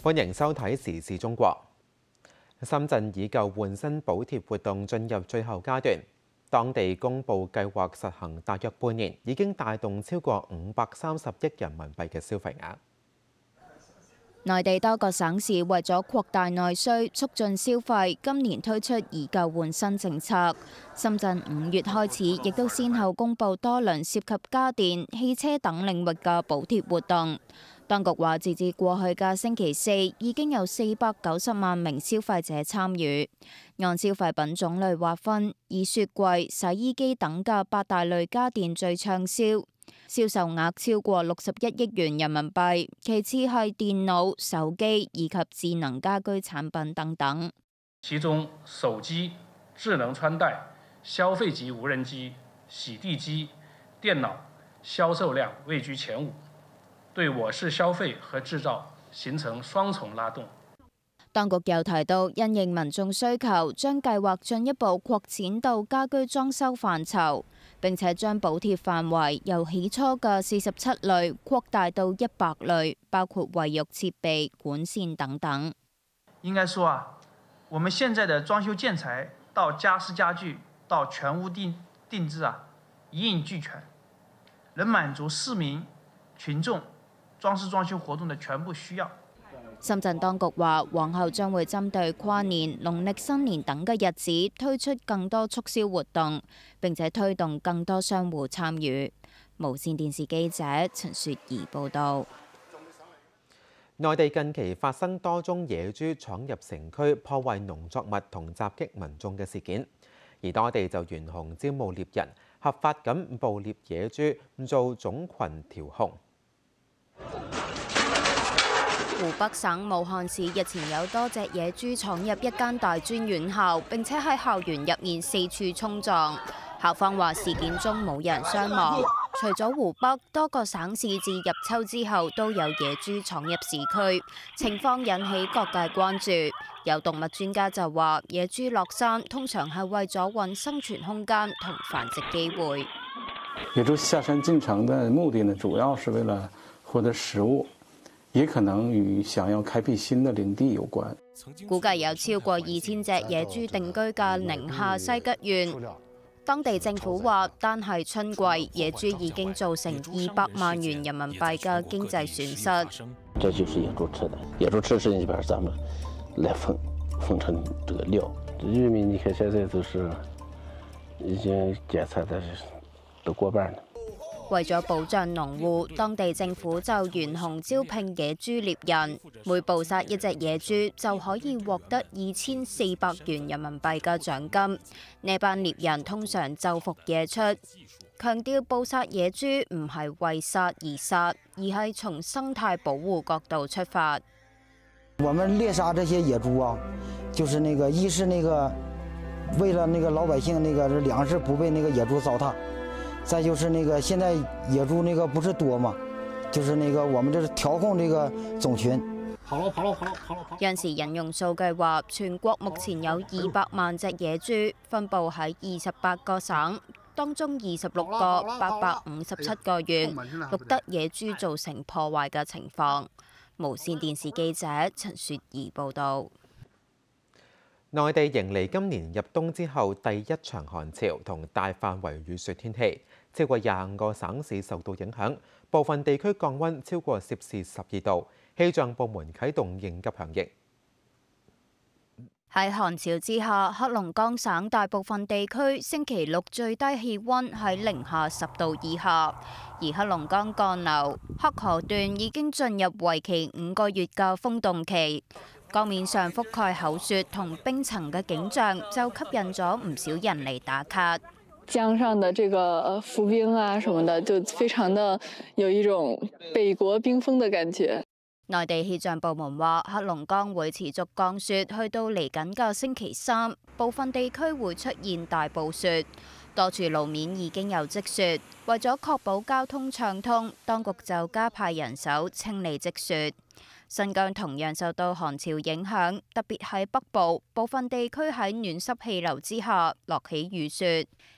欢迎收睇《时事中国》。深圳以旧换新补贴活动进入最后阶段，当地公布计划实行大约半年，已经带动超过五百三十亿人民币嘅消费额。内地多个省市为咗扩大内需、促进消费，今年推出以旧换新政策。深圳五月开始，亦都先后公布多轮涉及家电、汽车等领域嘅补贴活动。當局話，截至過去嘅星期四，已經有四百九十萬名消費者參與。按消費品種類劃分，以雪櫃、洗衣機等嘅八大類家電最暢銷，銷售額超過六十一億元人民幣。其次係電腦、手機以及智能家居產品等等。其中，手機、智能穿戴、消費級無人機、洗地機、電腦銷售量位居前五。对我市消费和制造形成双重拉动。当局又提到，因应民众需求，将计划进一步扩展到家居装修范畴，并且将补贴范围由起初嘅四十七类扩大到一百类，包括卫浴设备、管线等等。应该说啊，我们现在的装修建材到家私家具到全屋定定制啊，一应俱全，能满足市民群众。裝饰裝修活動的全部需要。深圳當局話，往后將會針對跨年、農曆新年等嘅日子推出更多促銷活動，並且推動更多商户參與。無線電視記者陳雪怡報導。內地近期發生多宗野豬闖入城區破壞農作物同襲擊民眾嘅事件，而多地就嚴紅招募獵人，合法咁捕獵野豬，唔做種群調控。湖北省武汉市日前有多只野猪闯入一间大专院校，并且喺校园入面四处冲撞。校方话事件中冇人伤亡。除咗湖北，多个省市自入秋之后都有野猪闯入市区，情况引起各界关注。有动物专家就话，野猪落山通常系为咗揾生存空间同繁殖机会。野猪下山进城的目的呢，主要是为了。获得食物，也可能与想要开辟新的领地有关。估计有超过2000只野猪定居的宁夏西吉县，当地政府话，单系春季，野猪已经造成200万元人民币嘅经济损失。这就是野猪吃的，野猪吃这边咱们来分分成这个料。玉米你看现在都是已经检测的都过半了。为咗保障农户，当地政府就悬红招聘野猪猎人，每捕杀一只野猪就可以获得二千四百元人民币嘅奖金。呢班猎人通常就服野出，强调捕杀野猪唔系为杀而杀，而系从生态保护角度出发。我们猎杀这些野猪啊，就是那个一是那个为了那个老百姓那个粮食不被那个野猪糟蹋。再就是那个，现在野猪那个不是多嘛，就是那个，我们这是调控这个种群。央视引用数据话，全国目前有二百万只野猪，分布喺二十八个省，当中二十六个八百五十七个县录得野猪造成破坏嘅情况。无线电视记者陈雪怡报道。内地迎嚟今年入冬之后第一场寒潮同大范围雨雪天气。超過廿五個省市受到影響，部分地區降温超過攝氏十二度，氣象部門啟動應急響應。喺寒潮之下，黑龍江省大部分地區星期六最低氣温喺零下十度以下，而黑龍江干流黑河段已經進入維期五個月嘅封凍期，江面上覆蓋厚雪同冰層嘅景象就吸引咗唔少人嚟打卡。江上的这个浮冰啊，什么的，就非常的有一种北国冰封的感觉。内地气象部门话，黑龙江会持续降雪，去到嚟紧嘅星期三，部分地区会出现大暴雪，多处路面已经有积雪。为咗确保交通畅通，当局就加派人手清理积雪。新疆同样受到寒潮影响，特别喺北部，部分地区喺暖湿气流之下落起雨雪。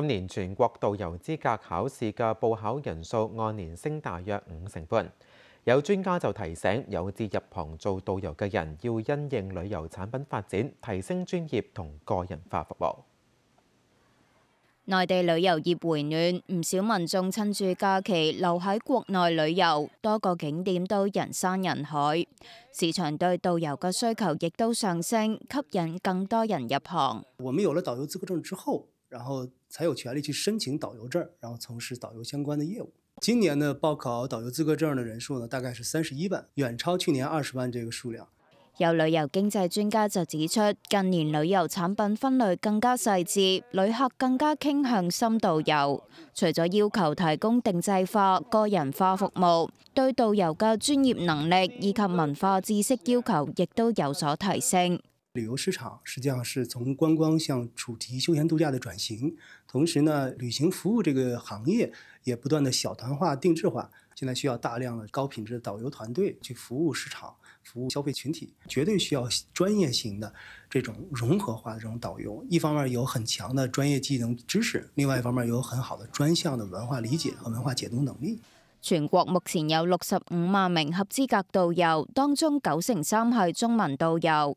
今年全國導遊資格考試嘅報考人數按年升大約五成半，有專家就提醒有志入行做導遊嘅人要因應旅遊產品發展，提升專業同個人化服務。內地旅遊業回暖，唔少民眾趁住假期留喺國內旅遊，多個景點都人山人海，市場對導遊嘅需求亦都上升，吸引更多人入行。我們有了導遊資格證之後。然后才有权利去申请导游证，然后从事导游相关的业务。今年呢，报考导游资格证的人数呢，大概是三十一万，远超去年二十万这个数量。有旅游经济专家就指出，近年旅游产品分类更加细致，旅客更加倾向深度游。除咗要求提供定制化、个人化服务，对导游嘅专业能力以及文化知识要求，亦都有所提升。旅游市场实际上是从观光向主题休闲度假的转型，同时呢，旅行服务这个行业也不断的小团化、定制化。现在需要大量的高品质的导游团队去服务市场、服务消费群体，绝对需要专业型的这种融合化的这种导游。一方面有很强的专业技能知识，另外一方面有很好的专项的文化理解和文化解读能力。全国目前有六十五万名合资格导游，当中九成三系中文导游。